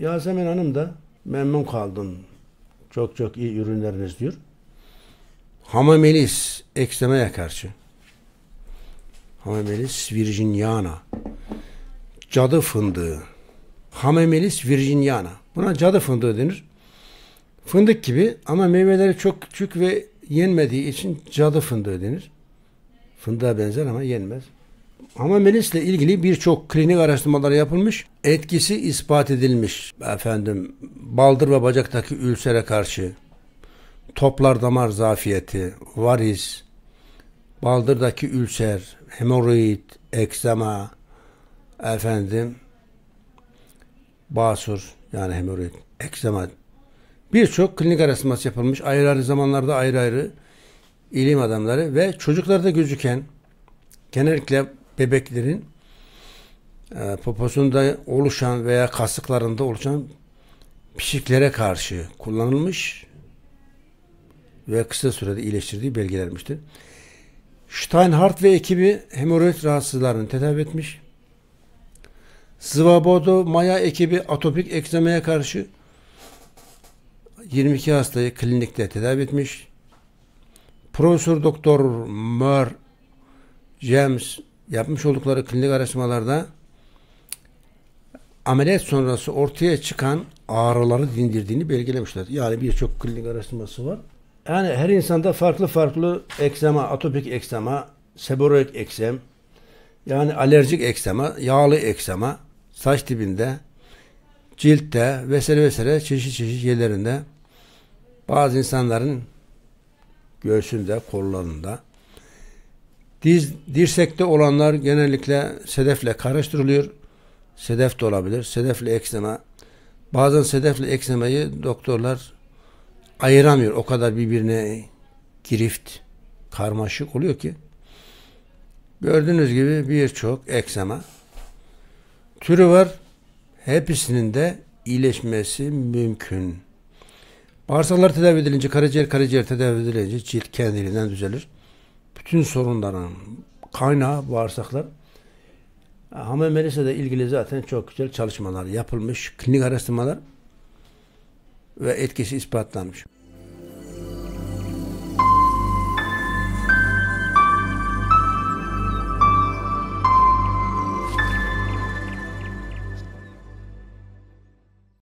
Yasemin Hanım da memnun kaldım. Çok çok iyi ürünleriniz diyor. Hamamelis eksemaya karşı. Hamamelis virginiana. Cadı fındığı. Hamamelis virginiana. Buna cadı fındığı denir. Fındık gibi ama meyveleri çok küçük ve yenmediği için cadı fındığı denir. Fındığa benzer ama yenmez. Hamamelilisle ilgili birçok klinik araştırmalar yapılmış. Etkisi ispat edilmiş. Efendim baldır ve bacaktaki ülsere karşı toplar damar zafiyeti, varis, baldırdaki ülser, hemoroid, ekzema, efendim basur yani hemoroid, ekzema birçok klinik araştırması yapılmış. Ayrı ayrı zamanlarda ayrı ayrı ilim adamları ve çocuklarda gözüken genellikle bebeklerin e, poposunda oluşan veya kasıklarında oluşan pişiklere karşı kullanılmış ve kısa sürede iyileştirdiği belgelenmiştir. Steinhardt ve ekibi hemoroid rahatsızlarını tedavi etmiş. Zvabodo Maya ekibi atopik ekzemeye karşı 22 hastayı klinikte tedavi etmiş. Profesör Doktor Mer James yapmış oldukları klinik araştırmalarda ameliyat sonrası ortaya çıkan ağrıları dindirdiğini belgelemişler. Yani birçok klinik araştırması var. Yani her insanda farklı farklı eksema, atopik eksema, seborik eksem, yani alerjik eksema, yağlı eksema, saç dibinde, ciltte vesaire vesaire çeşit çeşit yerlerinde bazı insanların göğsünde, kollarında Diz, dirsekte olanlar genellikle sedefle karıştırılıyor. Sedef de olabilir. Sedefle eksema. Bazen sedefle eksemayı doktorlar ayıramıyor. O kadar birbirine girift, karmaşık oluyor ki. Gördüğünüz gibi birçok eksema türü var. Hepsinin de iyileşmesi mümkün. Bağırsaklar tedavi edilince, karaciğer karaciğer tedavi edilince cilt kendiliğinden düzelir bütün sorunların kaynağı bağırsaklar. Ama Melisa'da ilgili zaten çok güzel çalışmalar yapılmış, klinik araştırmalar ve etkisi ispatlanmış.